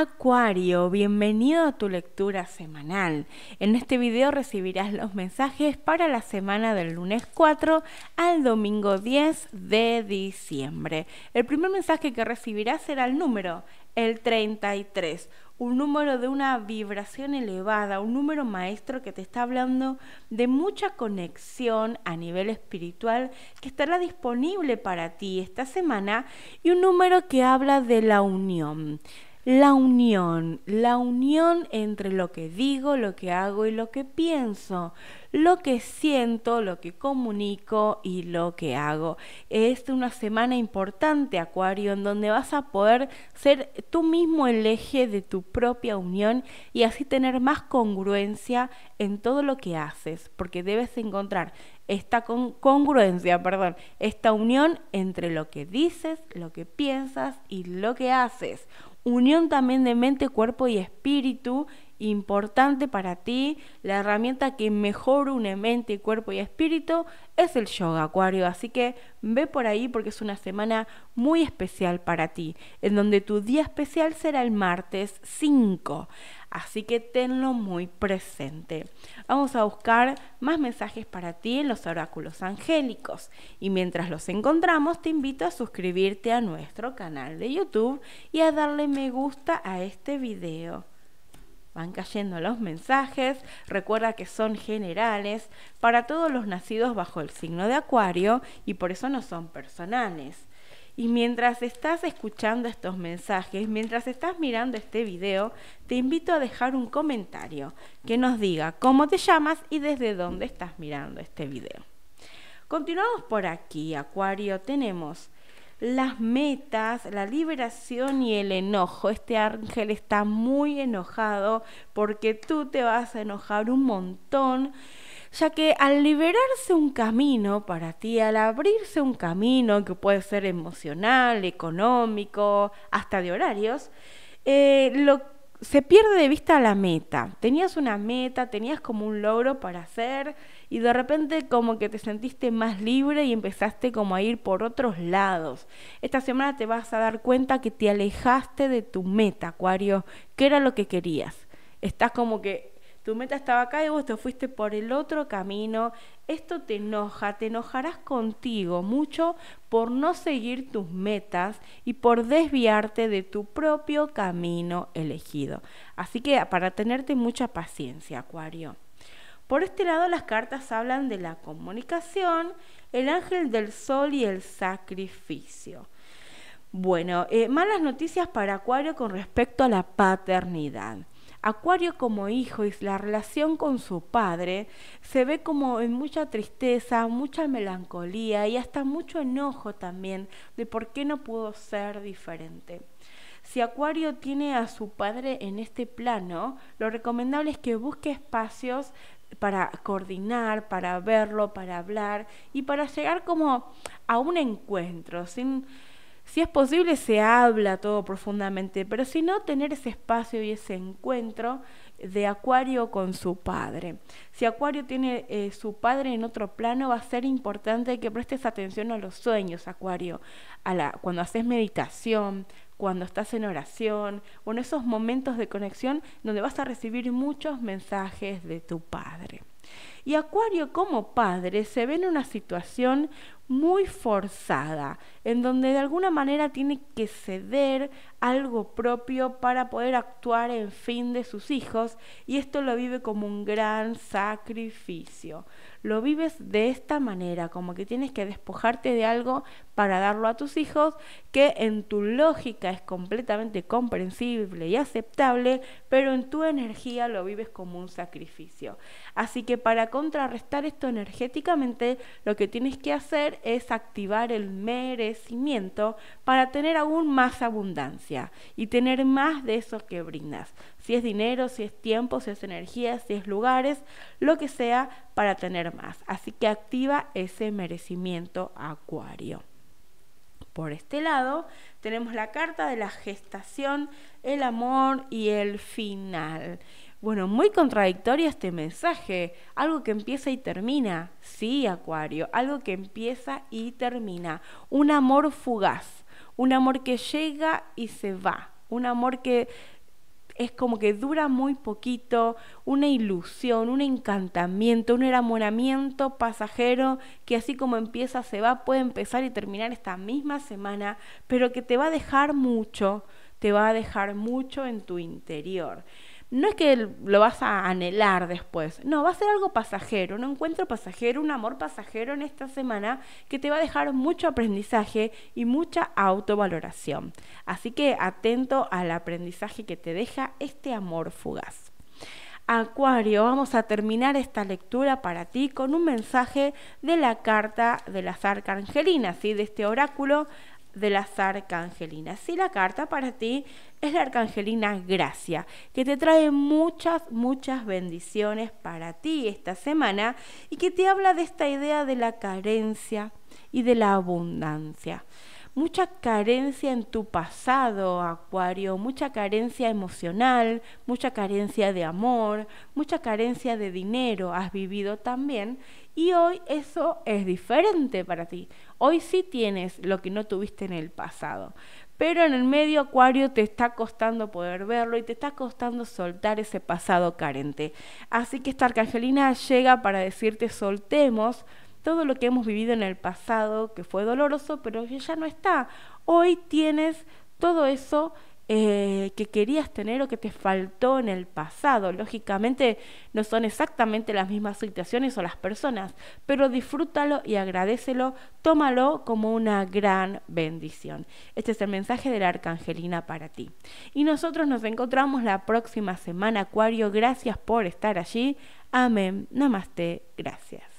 Acuario, bienvenido a tu lectura semanal. En este video recibirás los mensajes para la semana del lunes 4 al domingo 10 de diciembre. El primer mensaje que recibirás será el número, el 33, un número de una vibración elevada, un número maestro que te está hablando de mucha conexión a nivel espiritual que estará disponible para ti esta semana y un número que habla de la unión la unión, la unión entre lo que digo, lo que hago y lo que pienso, lo que siento, lo que comunico y lo que hago. Es una semana importante, Acuario, en donde vas a poder ser tú mismo el eje de tu propia unión y así tener más congruencia en todo lo que haces, porque debes encontrar esta congruencia, perdón, esta unión entre lo que dices, lo que piensas y lo que haces unión también de mente, cuerpo y espíritu importante para ti, la herramienta que mejor une mente, cuerpo y espíritu, es el yoga acuario. Así que ve por ahí porque es una semana muy especial para ti, en donde tu día especial será el martes 5. Así que tenlo muy presente. Vamos a buscar más mensajes para ti en los oráculos angélicos. Y mientras los encontramos, te invito a suscribirte a nuestro canal de YouTube y a darle me gusta a este video. Van cayendo los mensajes, recuerda que son generales para todos los nacidos bajo el signo de Acuario y por eso no son personales. Y mientras estás escuchando estos mensajes, mientras estás mirando este video, te invito a dejar un comentario que nos diga cómo te llamas y desde dónde estás mirando este video. Continuamos por aquí, Acuario. Tenemos las metas, la liberación y el enojo. Este ángel está muy enojado porque tú te vas a enojar un montón ya que al liberarse un camino para ti, al abrirse un camino que puede ser emocional, económico, hasta de horarios, eh, lo que se pierde de vista la meta. Tenías una meta, tenías como un logro para hacer y de repente como que te sentiste más libre y empezaste como a ir por otros lados. Esta semana te vas a dar cuenta que te alejaste de tu meta, Acuario, que era lo que querías. Estás como que tu meta estaba acá y vos te fuiste por el otro camino. Esto te enoja, te enojarás contigo mucho por no seguir tus metas y por desviarte de tu propio camino elegido. Así que para tenerte mucha paciencia, Acuario. Por este lado las cartas hablan de la comunicación, el ángel del sol y el sacrificio. Bueno, eh, malas noticias para Acuario con respecto a la paternidad. Acuario como hijo y la relación con su padre se ve como en mucha tristeza, mucha melancolía y hasta mucho enojo también de por qué no pudo ser diferente. Si Acuario tiene a su padre en este plano, lo recomendable es que busque espacios para coordinar, para verlo, para hablar y para llegar como a un encuentro, sin si es posible, se habla todo profundamente, pero si no, tener ese espacio y ese encuentro de Acuario con su padre. Si Acuario tiene eh, su padre en otro plano, va a ser importante que prestes atención a los sueños, Acuario, a la, cuando haces meditación, cuando estás en oración, o en esos momentos de conexión donde vas a recibir muchos mensajes de tu padre. Y Acuario como padre se ve en una situación muy forzada, en donde de alguna manera tiene que ceder algo propio para poder actuar en fin de sus hijos y esto lo vive como un gran sacrificio. Lo vives de esta manera, como que tienes que despojarte de algo para darlo a tus hijos, que en tu lógica es completamente comprensible y aceptable, pero en tu energía lo vives como un sacrificio. Así que para contrarrestar esto energéticamente, lo que tienes que hacer es activar el merecimiento para tener aún más abundancia y tener más de eso que brindas. Si es dinero, si es tiempo, si es energía, si es lugares, lo que sea para tener más. Así que activa ese merecimiento acuario. Por este lado tenemos la carta de la gestación, el amor y el final. Bueno, muy contradictorio este mensaje. Algo que empieza y termina. Sí, Acuario, algo que empieza y termina. Un amor fugaz, un amor que llega y se va, un amor que es como que dura muy poquito, una ilusión, un encantamiento, un enamoramiento pasajero que así como empieza se va, puede empezar y terminar esta misma semana, pero que te va a dejar mucho, te va a dejar mucho en tu interior no es que lo vas a anhelar después, no, va a ser algo pasajero, un encuentro pasajero, un amor pasajero en esta semana que te va a dejar mucho aprendizaje y mucha autovaloración. Así que atento al aprendizaje que te deja este amor fugaz. Acuario, vamos a terminar esta lectura para ti con un mensaje de la carta de las arcangelinas, ¿sí? de este oráculo de las arcangelinas. Si la carta para ti es la arcangelina Gracia, que te trae muchas, muchas bendiciones para ti esta semana y que te habla de esta idea de la carencia y de la abundancia. Mucha carencia en tu pasado, Acuario, mucha carencia emocional, mucha carencia de amor, mucha carencia de dinero has vivido también y hoy eso es diferente para ti. Hoy sí tienes lo que no tuviste en el pasado. Pero en el medio acuario te está costando poder verlo y te está costando soltar ese pasado carente. Así que esta arcangelina llega para decirte soltemos todo lo que hemos vivido en el pasado, que fue doloroso, pero que ya no está. Hoy tienes todo eso eh, que querías tener o que te faltó en el pasado. Lógicamente no son exactamente las mismas situaciones o las personas, pero disfrútalo y agradecelo, tómalo como una gran bendición. Este es el mensaje de la Arcangelina para ti. Y nosotros nos encontramos la próxima semana, Acuario. Gracias por estar allí. Amén. Namaste. Gracias.